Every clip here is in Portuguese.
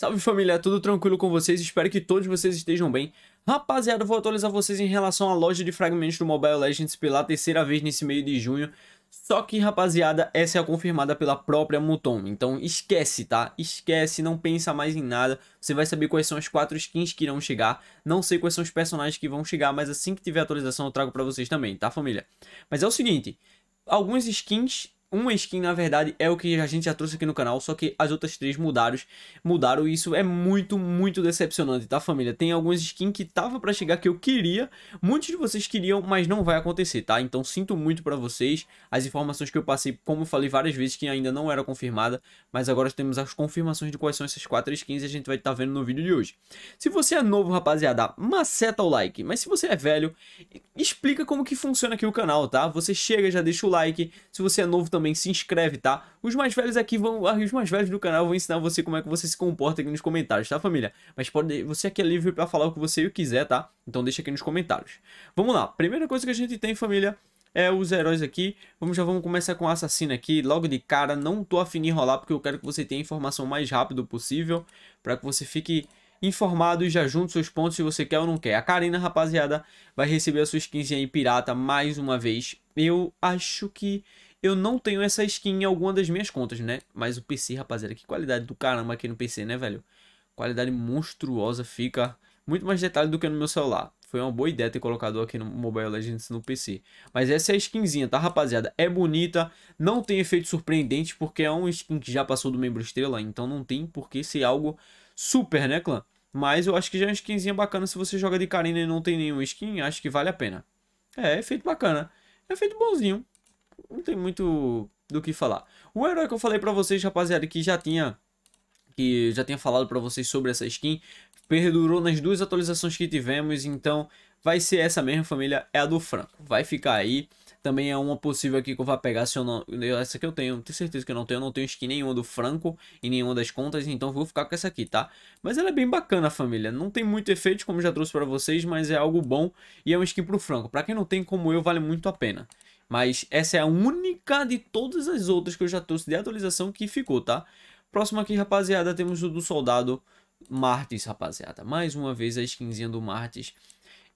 Salve família, tudo tranquilo com vocês? Espero que todos vocês estejam bem. Rapaziada, vou atualizar vocês em relação à loja de fragmentos do Mobile Legends pela terceira vez nesse meio de junho. Só que, rapaziada, essa é a confirmada pela própria Mutom. Então esquece, tá? Esquece, não pensa mais em nada. Você vai saber quais são as quatro skins que irão chegar. Não sei quais são os personagens que vão chegar, mas assim que tiver atualização eu trago pra vocês também, tá família? Mas é o seguinte, alguns skins uma skin, na verdade, é o que a gente já trouxe aqui no canal, só que as outras três mudaram, mudaram e isso é muito, muito decepcionante, tá família? Tem algumas skins que tava para chegar que eu queria, muitos de vocês queriam, mas não vai acontecer, tá? Então sinto muito para vocês, as informações que eu passei, como eu falei várias vezes, que ainda não era confirmada, mas agora temos as confirmações de quais são essas quatro skins e a gente vai estar tá vendo no vídeo de hoje. Se você é novo, rapaziada, maceta o like, mas se você é velho, explica como que funciona aqui o canal, tá? Você chega, já deixa o like, se você é novo também, também se inscreve, tá? Os mais velhos aqui vão, ah, os mais velhos do canal vão ensinar você como é que você se comporta aqui nos comentários, tá família? Mas pode, você aqui é livre para falar o que você quiser, tá? Então deixa aqui nos comentários. Vamos lá, primeira coisa que a gente tem, família, é os heróis aqui. Vamos já vamos começar com o assassino aqui, logo de cara, não tô afim de enrolar porque eu quero que você tenha a informação o mais rápido possível, para que você fique informado e já junte seus pontos se você quer ou não quer. A Karina, rapaziada, vai receber a sua skinzinha aí pirata mais uma vez. Eu acho que eu não tenho essa skin em alguma das minhas contas, né? Mas o PC, rapaziada, que qualidade do caramba aqui no PC, né, velho? Qualidade monstruosa, fica muito mais detalhe do que no meu celular. Foi uma boa ideia ter colocado aqui no Mobile Legends no PC. Mas essa é a skinzinha, tá, rapaziada? É bonita, não tem efeito surpreendente, porque é um skin que já passou do membro estrela, então não tem por que ser algo super, né, clã? Mas eu acho que já é uma skinzinha bacana, se você joga de Karina e não tem nenhum skin, acho que vale a pena. É, efeito bacana. Efeito bonzinho não tem muito do que falar. O herói que eu falei pra vocês, rapaziada, que já tinha que já tinha falado para vocês sobre essa skin, perdurou nas duas atualizações que tivemos, então vai ser essa mesma família, é a do Franco. Vai ficar aí. Também é uma possível aqui que eu vou pegar se eu não... Essa que eu tenho, tenho certeza que eu não tenho. Eu não tenho skin nenhuma do Franco e nenhuma das contas, então vou ficar com essa aqui, tá? Mas ela é bem bacana, família. Não tem muito efeito, como já trouxe para vocês, mas é algo bom e é uma skin pro Franco. Pra quem não tem como eu, vale muito a pena. Mas essa é a única de todas as outras que eu já trouxe de atualização que ficou, tá? Próximo aqui, rapaziada, temos o do soldado Martins, rapaziada. Mais uma vez a skinzinha do Martins.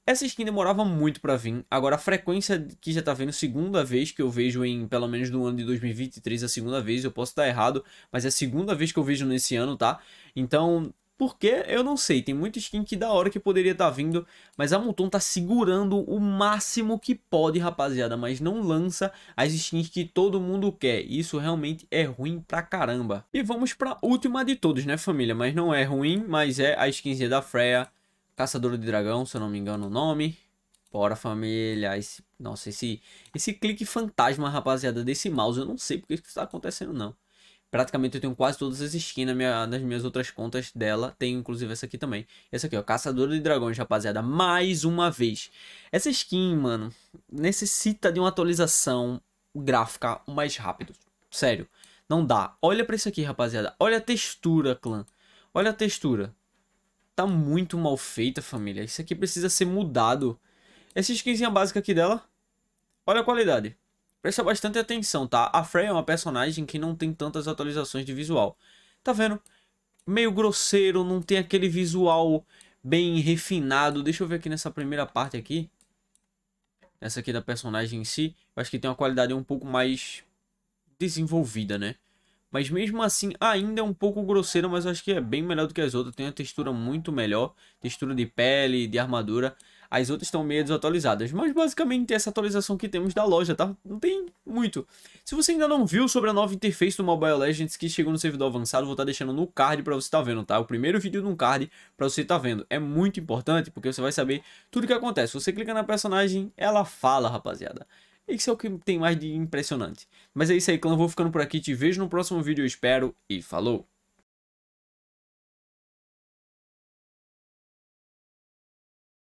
Essa skin demorava muito para vir. Agora a frequência que já tá vendo, segunda vez que eu vejo em pelo menos no ano de 2023, a segunda vez, eu posso estar tá errado, mas é a segunda vez que eu vejo nesse ano, tá? Então, porque eu não sei, tem muita skin que da hora que poderia estar tá vindo, mas a Multon tá segurando o máximo que pode, rapaziada, mas não lança as skins que todo mundo quer. Isso realmente é ruim pra caramba. E vamos pra última de todos, né, família? Mas não é ruim, mas é a skinzinha da Freya, Caçadora de Dragão, se eu não me engano o nome. Bora, família. Esse, nossa, esse, esse clique fantasma, rapaziada, desse mouse, eu não sei porque isso tá acontecendo, não. Praticamente eu tenho quase todas as skins na minha, nas minhas outras contas dela. Tenho inclusive essa aqui também. Essa aqui, ó. Caçador de Dragões, rapaziada. Mais uma vez. Essa skin, mano, necessita de uma atualização gráfica mais rápido. Sério. Não dá. Olha pra isso aqui, rapaziada. Olha a textura, clã. Olha a textura. Tá muito mal feita, família. Isso aqui precisa ser mudado. Essa skinzinha básica aqui dela. Olha a qualidade. Presta bastante atenção, tá? A Freya é uma personagem que não tem tantas atualizações de visual. Tá vendo? Meio grosseiro, não tem aquele visual bem refinado. Deixa eu ver aqui nessa primeira parte aqui. Essa aqui da personagem em si. Eu acho que tem uma qualidade um pouco mais desenvolvida, né? Mas mesmo assim, ainda é um pouco grosseira, mas acho que é bem melhor do que as outras. Tem uma textura muito melhor. Textura de pele, de armadura. As outras estão meio desatualizadas. Mas basicamente é essa atualização que temos da loja, tá? Não tem muito. Se você ainda não viu sobre a nova interface do Mobile Legends que chegou no servidor avançado, vou estar tá deixando no card para você estar tá vendo, tá? O primeiro vídeo no card para você estar tá vendo. É muito importante porque você vai saber tudo o que acontece. Você clica na personagem, ela fala, rapaziada. Isso é o que tem mais de impressionante. Mas é isso aí, clã. Vou ficando por aqui. Te vejo no próximo vídeo, eu espero. E falou!